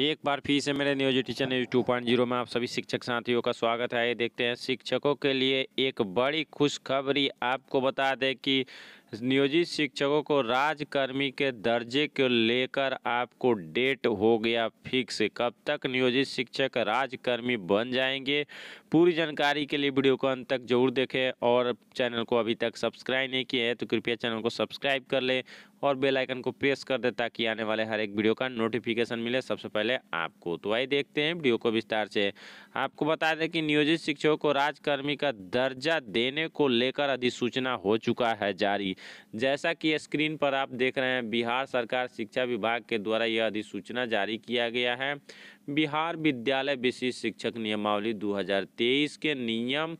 एक बार फिर से मेरे news teacher news two point zero में आप सभी शिक्षक साथियों का स्वागत है ये देखते हैं शिक्षकों के लिए एक बड़ी खुशखबरी आपको बता दें कि नियोजित शिक्षकों को राजकर्मी के दर्जे को लेकर आपको डेट हो गया फिक्स कब तक नियोजित शिक्षक राजकर्मी बन जाएंगे पूरी जानकारी के लिए वीडियो को अंत तक जरूर देखें और चैनल को अभी तक सब्सक्राइब नहीं किया है तो कृपया चैनल को सब्सक्राइब कर लें और बेल आइकन को प्रेस कर दें ताकि आने वाले हर एक वीडियो का नोटिफिकेशन मिले सबसे पहले आपको तो आई देखते हैं वीडियो को विस्तार से आपको बता दें कि नियोजित शिक्षकों को राजकर्मी का दर्जा देने को लेकर अधिसूचना हो चुका है जारी जैसा कि स्क्रीन पर आप देख रहे हैं बिहार सरकार शिक्षा विभाग के द्वारा यह अधिसूचना जारी किया गया है बिहार विद्यालय विशिष्ट शिक्षक नियमावली 2023 के नियम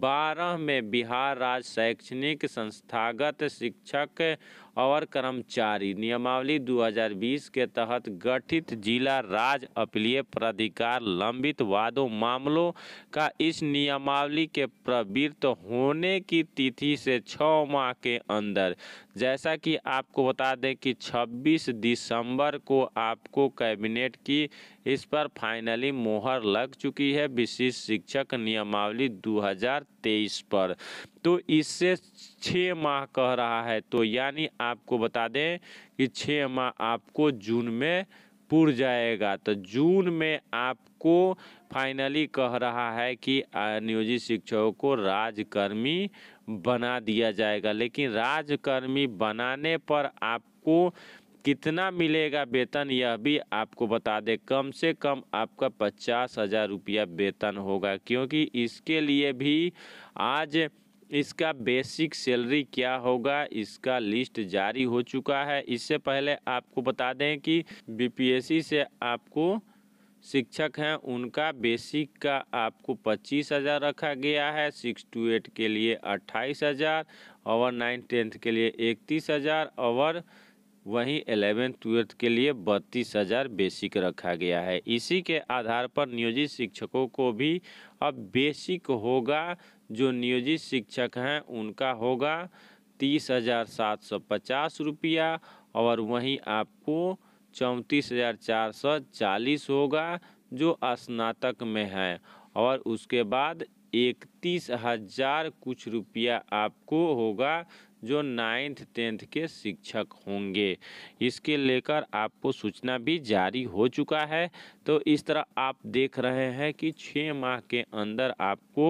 बारह में बिहार राज्य शैक्षणिक संस्थागत शिक्षक और कर्मचारी नियमावली 2020 के तहत गठित जिला राज्य अपीलीय प्राधिकार लंबित वादों मामलों का इस नियमावली के प्रवृत्त होने की तिथि से छ माह के अंदर जैसा कि आपको बता दें कि 26 दिसंबर को आपको कैबिनेट की इस पर फाइनली मोहर लग चुकी है विशिष्ट शिक्षक नियमावली 2023 पर तो इससे छः माह कह रहा है तो यानी आपको बता दें कि छः माह आपको जून में पूर जाएगा तो जून में आपको फाइनली कह रहा है कि नियोजित शिक्षकों को राजकर्मी बना दिया जाएगा लेकिन राजकर्मी बनाने पर आपको कितना मिलेगा वेतन यह भी आपको बता दें कम से कम आपका पचास हज़ार रुपया वेतन होगा क्योंकि इसके लिए भी आज इसका बेसिक सैलरी क्या होगा इसका लिस्ट जारी हो चुका है इससे पहले आपको बता दें कि बीपीएससी से आपको शिक्षक हैं उनका बेसिक का आपको पच्चीस हज़ार रखा गया है सिक्स टू एट के लिए अट्ठाईस हज़ार और नाइन टेंथ के लिए इकतीस हज़ार और वहीं एलेवेंथ ट्वेल्थ के लिए बत्तीस हज़ार बेसिक रखा गया है इसी के आधार पर नियोजित शिक्षकों को भी अब बेसिक होगा जो नियोजित शिक्षक हैं उनका होगा तीस हज़ार सात सौ पचास रुपया और वहीं आपको चौंतीस हज़ार चार सौ चालीस होगा जो स्नातक में है और उसके बाद इकतीस हज़ार कुछ रुपया आपको होगा जो नाइन्थ टेंथ के शिक्षक होंगे इसके लेकर आपको सूचना भी जारी हो चुका है तो इस तरह आप देख रहे हैं कि छः माह के अंदर आपको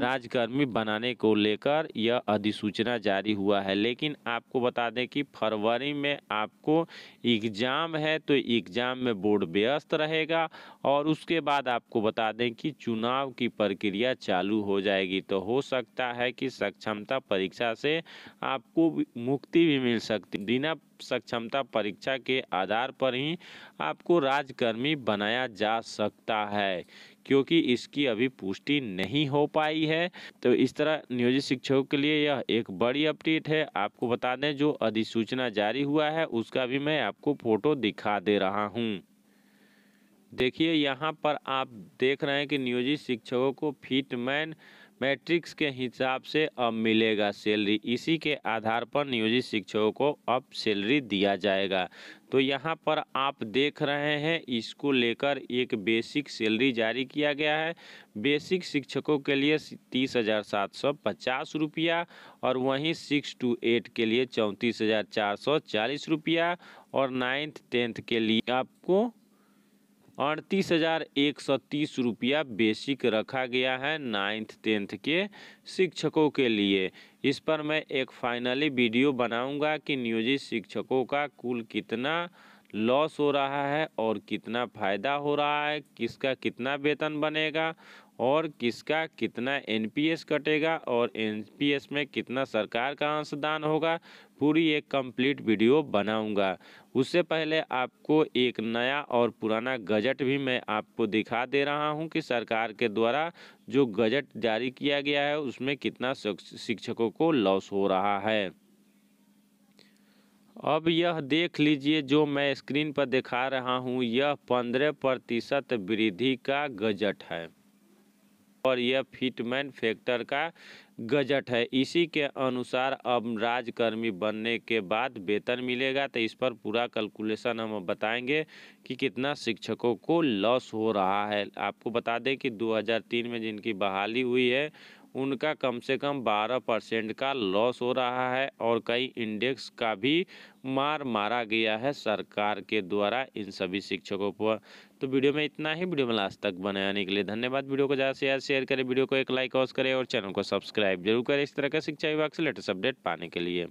राजकर्मी बनाने को लेकर यह अधिसूचना जारी हुआ है लेकिन आपको बता दें कि फरवरी में आपको एग्ज़ाम है तो एग्ज़ाम में बोर्ड व्यस्त रहेगा और उसके बाद आपको बता दें कि चुनाव की प्रक्रिया चालू हो जाएगी तो हो सकता है कि सक्षमता परीक्षा से आपको मुक्ति भी मिल सकती बिना सक्षमता परीक्षा के आधार पर ही आपको राजकर्मी बनाया जा सकता है क्योंकि इसकी अभी पुष्टि नहीं हो पाई है तो इस तरह नियोजित शिक्षकों के लिए यह एक बड़ी अपडेट है आपको बता दें जो अधिसूचना जारी हुआ है उसका भी मैं आपको फोटो दिखा दे रहा हूँ देखिए यहाँ पर आप देख रहे हैं कि नियोजित शिक्षकों को फिटमैन मैन मैट्रिक्स के हिसाब से अब मिलेगा सैलरी इसी के आधार पर नियोजित शिक्षकों को अब सैलरी दिया जाएगा तो यहाँ पर आप देख रहे हैं इसको लेकर एक बेसिक सैलरी जारी किया गया है बेसिक शिक्षकों के लिए तीस हज़ार सात सौ पचास रुपया और वहीं सिक्स टू एट के लिए चौंतीस हज़ार चार सौ चालीस रुपया और नाइन्थ टेंथ के लिए आपको अड़तीस हज़ार एक सौ तीस रुपया बेसिक रखा गया है नाइन्थ टेंथ के शिक्षकों के लिए इस पर मैं एक फाइनली वीडियो बनाऊंगा कि नियोजित शिक्षकों का कुल कितना लॉस हो रहा है और कितना फ़ायदा हो रहा है किसका कितना वेतन बनेगा और किसका कितना एनपीएस कटेगा और एनपीएस में कितना सरकार का अंशदान होगा पूरी एक कंप्लीट वीडियो बनाऊंगा उससे पहले आपको एक नया और पुराना गजट भी मैं आपको दिखा दे रहा हूं कि सरकार के द्वारा जो गजट जारी किया गया है उसमें कितना शिक्षकों को लॉस हो रहा है अब यह देख लीजिए जो मैं स्क्रीन पर दिखा रहा हूँ यह पंद्रह प्रतिशत वृद्धि का गजट है और यह फिटमैन फैक्टर का गजट है इसी के अनुसार अब राजकर्मी बनने के बाद वेतन मिलेगा तो इस पर पूरा कैलकुलेशन हम बताएंगे कि कितना शिक्षकों को लॉस हो रहा है आपको बता दें कि 2003 में जिनकी बहाली हुई है उनका कम से कम 12 परसेंट का लॉस हो रहा है और कई इंडेक्स का भी मार मारा गया है सरकार के द्वारा इन सभी शिक्षकों पर तो वीडियो में इतना ही वीडियो में लास्ट तक बनाने के लिए धन्यवाद वीडियो को ज़्यादा से ज़्यादा शेयर करें वीडियो को एक लाइक ऑस करें और चैनल को सब्सक्राइब जरूर करें इस तरह का शिक्षा विभाग से लेटेस्ट अपडेट पाने के लिए